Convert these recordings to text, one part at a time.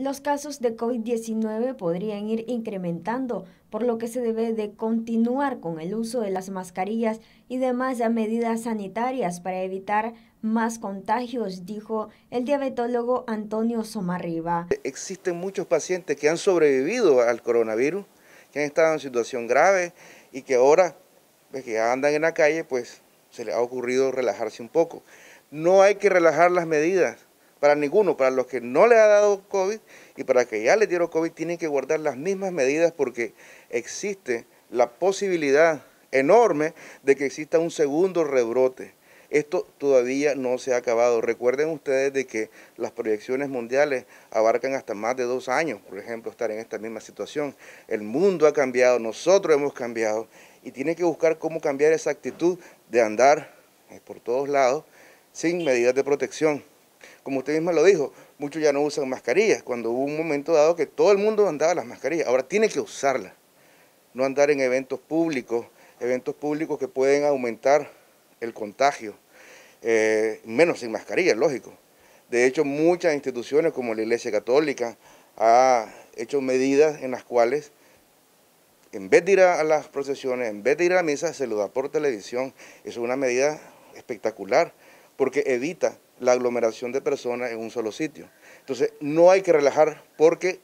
los casos de COVID-19 podrían ir incrementando, por lo que se debe de continuar con el uso de las mascarillas y demás medidas sanitarias para evitar más contagios, dijo el diabetólogo Antonio Somarriba. Existen muchos pacientes que han sobrevivido al coronavirus, que han estado en situación grave y que ahora pues, que andan en la calle, pues se les ha ocurrido relajarse un poco. No hay que relajar las medidas para ninguno, para los que no le ha dado COVID y para que ya le dieron COVID tienen que guardar las mismas medidas porque existe la posibilidad enorme de que exista un segundo rebrote. Esto todavía no se ha acabado. Recuerden ustedes de que las proyecciones mundiales abarcan hasta más de dos años, por ejemplo, estar en esta misma situación. El mundo ha cambiado, nosotros hemos cambiado y tiene que buscar cómo cambiar esa actitud de andar eh, por todos lados sin medidas de protección como usted misma lo dijo, muchos ya no usan mascarillas, cuando hubo un momento dado que todo el mundo andaba las mascarillas, ahora tiene que usarlas, no andar en eventos públicos, eventos públicos que pueden aumentar el contagio, eh, menos sin mascarilla, lógico. De hecho, muchas instituciones como la Iglesia Católica ha hecho medidas en las cuales en vez de ir a las procesiones, en vez de ir a la misa, se lo da por televisión. es una medida espectacular porque evita la aglomeración de personas en un solo sitio. Entonces, no hay que relajar porque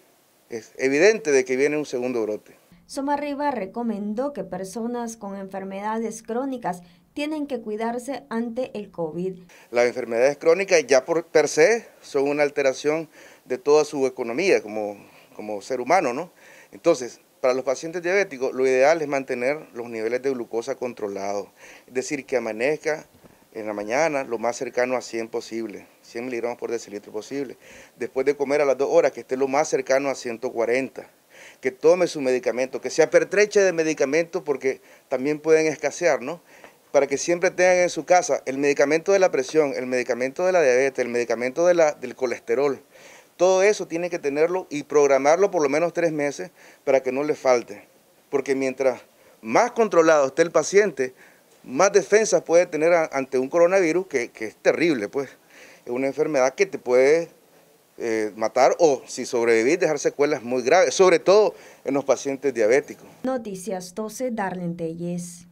es evidente de que viene un segundo brote. Soma Riva recomendó que personas con enfermedades crónicas tienen que cuidarse ante el COVID. Las enfermedades crónicas ya por per se son una alteración de toda su economía como, como ser humano, ¿no? Entonces, para los pacientes diabéticos lo ideal es mantener los niveles de glucosa controlados, es decir, que amanezca en la mañana lo más cercano a 100 posible, 100 miligramos por decilitro posible. Después de comer a las dos horas, que esté lo más cercano a 140. Que tome su medicamento, que se apertreche de medicamentos porque también pueden escasear, ¿no? Para que siempre tengan en su casa el medicamento de la presión, el medicamento de la diabetes, el medicamento del colesterol. Todo eso tiene que tenerlo y programarlo por lo menos tres meses para que no le falte. Porque mientras más controlado esté el paciente, más defensas puede tener ante un coronavirus que, es terrible, pues. Es una enfermedad que te puede eh, matar o, si sobrevivir, dejar secuelas muy graves, sobre todo en los pacientes diabéticos. Noticias 12, Darlene Telles.